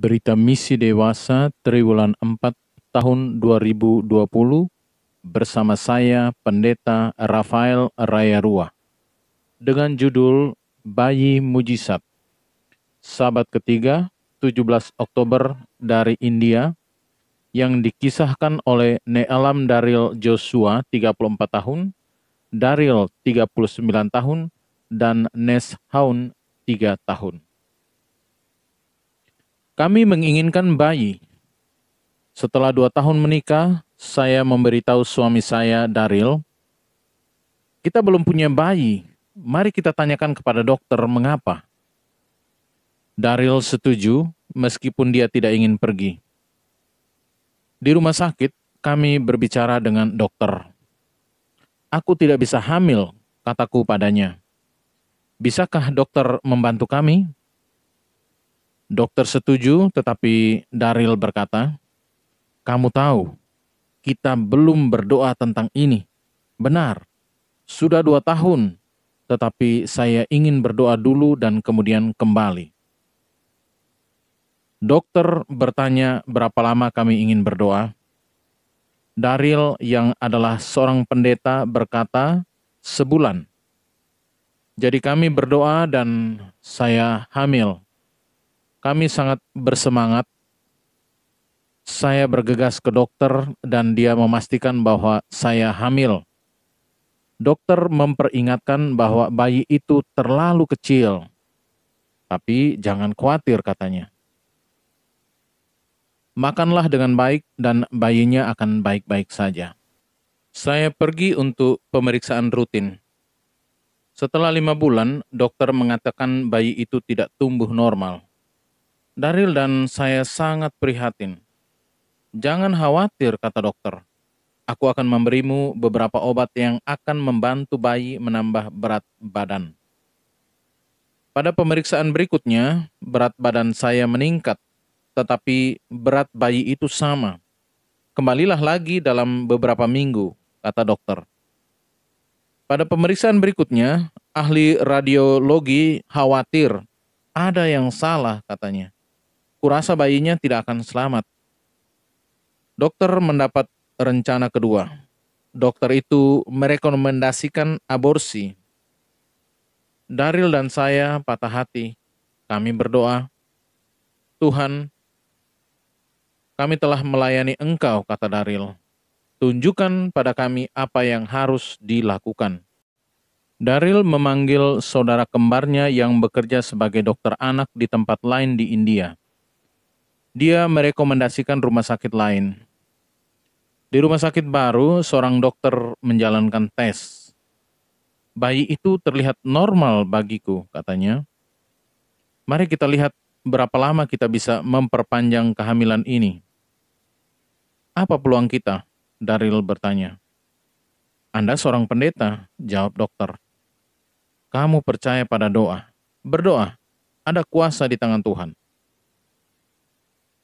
Berita Misi Dewasa Triwulan 4 tahun 2020 bersama saya Pendeta Rafael Raya Rua dengan judul Bayi Mujizat. Sabat ketiga 17 Oktober dari India yang dikisahkan oleh Nealam Daril Joshua 34 tahun, Daril 39 tahun, dan Neshaun 3 tahun. Kami menginginkan bayi. Setelah dua tahun menikah, saya memberitahu suami saya, Daril, kita belum punya bayi. Mari kita tanyakan kepada dokter mengapa. Daril setuju meskipun dia tidak ingin pergi. Di rumah sakit, kami berbicara dengan dokter. Aku tidak bisa hamil, kataku padanya. Bisakah dokter membantu kami? Dokter setuju, tetapi Daril berkata, "Kamu tahu, kita belum berdoa tentang ini. Benar, sudah dua tahun, tetapi saya ingin berdoa dulu dan kemudian kembali." Dokter bertanya, "Berapa lama kami ingin berdoa?" Daril, yang adalah seorang pendeta, berkata, "Sebulan." Jadi, kami berdoa, dan saya hamil kami sangat bersemangat. Saya bergegas ke dokter dan dia memastikan bahwa saya hamil. Dokter memperingatkan bahwa bayi itu terlalu kecil. Tapi jangan khawatir katanya. Makanlah dengan baik dan bayinya akan baik-baik saja. Saya pergi untuk pemeriksaan rutin. Setelah lima bulan, dokter mengatakan bayi itu tidak tumbuh normal. Daril dan saya sangat prihatin. Jangan khawatir, kata dokter. Aku akan memberimu beberapa obat yang akan membantu bayi menambah berat badan. Pada pemeriksaan berikutnya, berat badan saya meningkat, tetapi berat bayi itu sama. Kembalilah lagi dalam beberapa minggu, kata dokter. Pada pemeriksaan berikutnya, ahli radiologi khawatir ada yang salah, katanya kurasa bayinya tidak akan selamat. Dokter mendapat rencana kedua. Dokter itu merekomendasikan aborsi. Daril dan saya patah hati. Kami berdoa, Tuhan, kami telah melayani Engkau, kata Daril. Tunjukkan pada kami apa yang harus dilakukan. Daril memanggil saudara kembarnya yang bekerja sebagai dokter anak di tempat lain di India dia merekomendasikan rumah sakit lain. Di rumah sakit baru, seorang dokter menjalankan tes. Bayi itu terlihat normal bagiku, katanya. Mari kita lihat berapa lama kita bisa memperpanjang kehamilan ini. Apa peluang kita? Daril bertanya. Anda seorang pendeta, jawab dokter. Kamu percaya pada doa. Berdoa, ada kuasa di tangan Tuhan.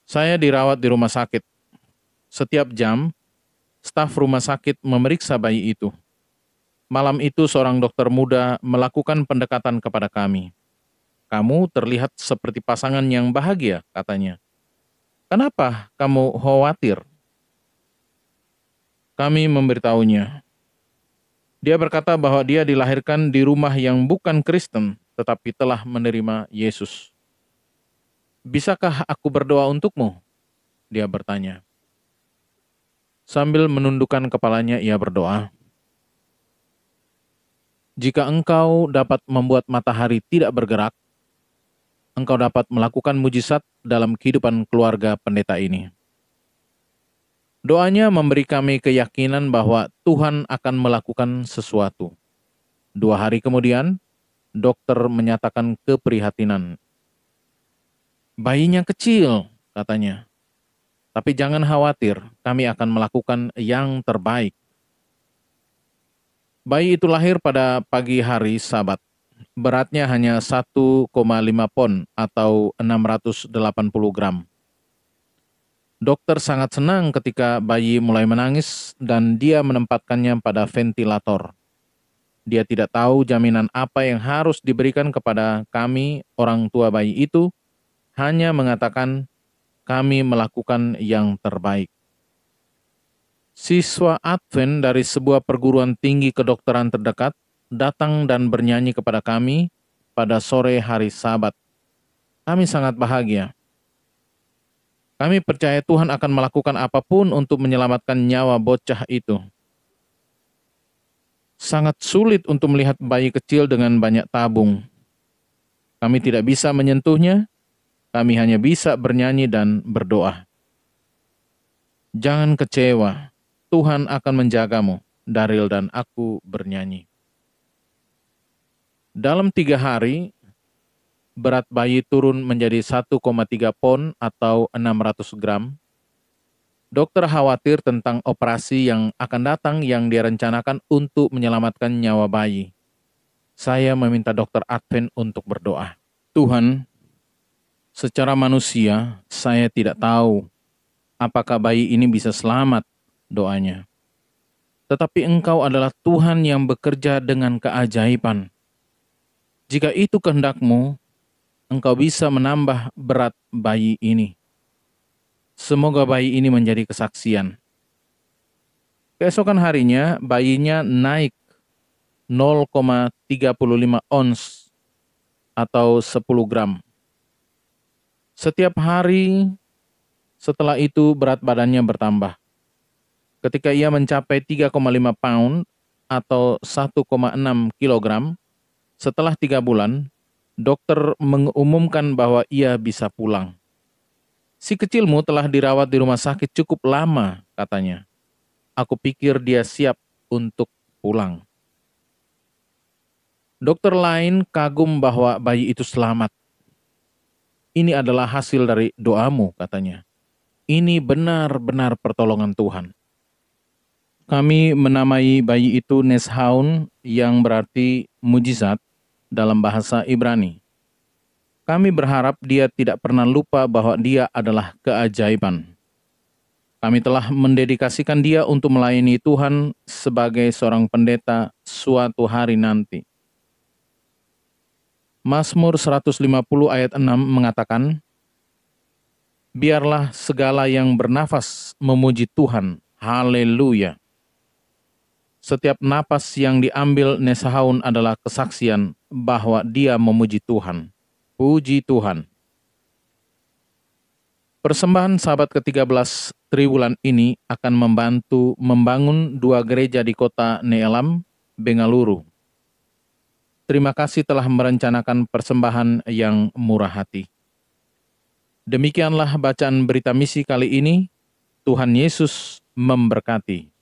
Saya dirawat di rumah sakit. Setiap jam, staf rumah sakit memeriksa bayi itu. Malam itu seorang dokter muda melakukan pendekatan kepada kami. Kamu terlihat seperti pasangan yang bahagia, katanya. Kenapa kamu khawatir? Kami memberitahunya. Dia berkata bahwa dia dilahirkan di rumah yang bukan Kristen, tetapi telah menerima Yesus. Bisakah aku berdoa untukmu? Dia bertanya. Sambil menundukkan kepalanya, ia berdoa. Jika engkau dapat membuat matahari tidak bergerak, engkau dapat melakukan mujizat dalam kehidupan keluarga pendeta ini. Doanya memberi kami keyakinan bahwa Tuhan akan melakukan sesuatu. Dua hari kemudian, dokter menyatakan keprihatinan Bayinya kecil, katanya. Tapi jangan khawatir, kami akan melakukan yang terbaik. Bayi itu lahir pada pagi hari Sabat. Beratnya hanya 1,5 pon atau 680 gram. Dokter sangat senang ketika bayi mulai menangis dan dia menempatkannya pada ventilator. Dia tidak tahu jaminan apa yang harus diberikan kepada kami, orang tua bayi itu, hanya mengatakan kami melakukan yang terbaik. Siswa Advent dari sebuah perguruan tinggi kedokteran terdekat datang dan bernyanyi kepada kami pada sore hari Sabat. Kami sangat bahagia. Kami percaya Tuhan akan melakukan apapun untuk menyelamatkan nyawa bocah itu. Sangat sulit untuk melihat bayi kecil dengan banyak tabung. Kami tidak bisa menyentuhnya, kami hanya bisa bernyanyi dan berdoa. Jangan kecewa, Tuhan akan menjagamu. Daril dan aku bernyanyi. Dalam tiga hari, berat bayi turun menjadi 1,3 pon atau 600 gram. Dokter khawatir tentang operasi yang akan datang yang direncanakan untuk menyelamatkan nyawa bayi. Saya meminta dokter Advent untuk berdoa. Tuhan, Secara manusia, saya tidak tahu apakah bayi ini bisa selamat doanya. Tetapi engkau adalah Tuhan yang bekerja dengan keajaiban. Jika itu kehendakmu, engkau bisa menambah berat bayi ini. Semoga bayi ini menjadi kesaksian. Keesokan harinya, bayinya naik 0,35 ons atau 10 gram. Setiap hari setelah itu berat badannya bertambah. Ketika ia mencapai 3,5 pound atau 1,6 kilogram setelah tiga bulan, dokter mengumumkan bahwa ia bisa pulang. Si kecilmu telah dirawat di rumah sakit cukup lama, katanya. Aku pikir dia siap untuk pulang. Dokter lain kagum bahwa bayi itu selamat. Ini adalah hasil dari doamu, katanya. Ini benar-benar pertolongan Tuhan. Kami menamai bayi itu Neshaun yang berarti mujizat dalam bahasa Ibrani. Kami berharap dia tidak pernah lupa bahwa dia adalah keajaiban. Kami telah mendedikasikan dia untuk melayani Tuhan sebagai seorang pendeta suatu hari nanti. Mazmur 150 ayat 6 mengatakan, Biarlah segala yang bernafas memuji Tuhan. Haleluya. Setiap napas yang diambil Nesahaun adalah kesaksian bahwa dia memuji Tuhan. Puji Tuhan. Persembahan sahabat ke-13 Triwulan ini akan membantu membangun dua gereja di kota Neelam, Bengaluru. Terima kasih telah merencanakan persembahan yang murah hati. Demikianlah bacaan berita misi kali ini. Tuhan Yesus memberkati.